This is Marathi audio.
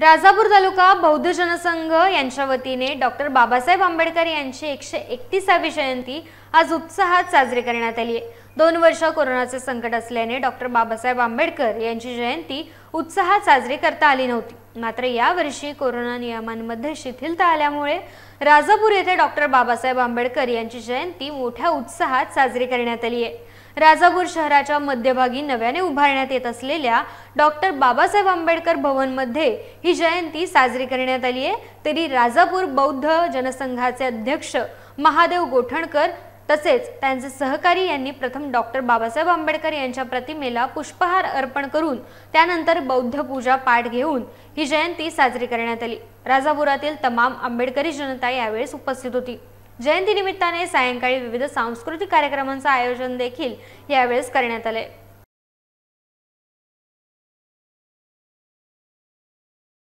राजापूर तालुका बौद्ध जनसंघ यांच्या वतीने डॉक्टर बाबासाहेब आंबेडकर यांची एकशे एकतीसावी जयंती आज उत्साहात साजरी करण्यात आली आहे दोन वर्ष कोरोनाचे संकट असल्याने डॉक्टर बाबासाहेब आंबेडकर यांची जयंती उत्साहात साजरी करता आली नव्हती मात्र यावर्षी कोरोना नियमांमध्ये शिथिलता आल्यामुळे राजापूर येथे डॉक्टर बाबासाहेब आंबेडकर यांची जयंती मोठ्या उत्साहात साजरी करण्यात आली आहे राजापूर शहराच्या मध्यभागी नव्याने उभारण्यात येत असलेल्या डॉक्टर बाबासाहेब आंबेडकर भवनमध्ये ही जयंती साजरी करण्यात आली आहे तरी राजापूर बौद्ध जनसंघाचे अध्यक्ष महादेव गोठणकर तसेच त्यांचे सहकारी यांनी प्रथम डॉक्टर बाबासाहेब आंबेडकर यांच्या प्रतिमेला पुष्पहार अर्पण करून त्यानंतर बौद्ध पूजा पाठ घेऊन ही जयंती साजरी करण्यात आली राजापुरातील तमाम आंबेडकरी जनता यावेळेस उपस्थित होती जयंतीनिमित्ताने सायंकाळी विविध सांस्कृतिक कार्यक्रमांचं आयोजन देखील यावेळेस करण्यात आले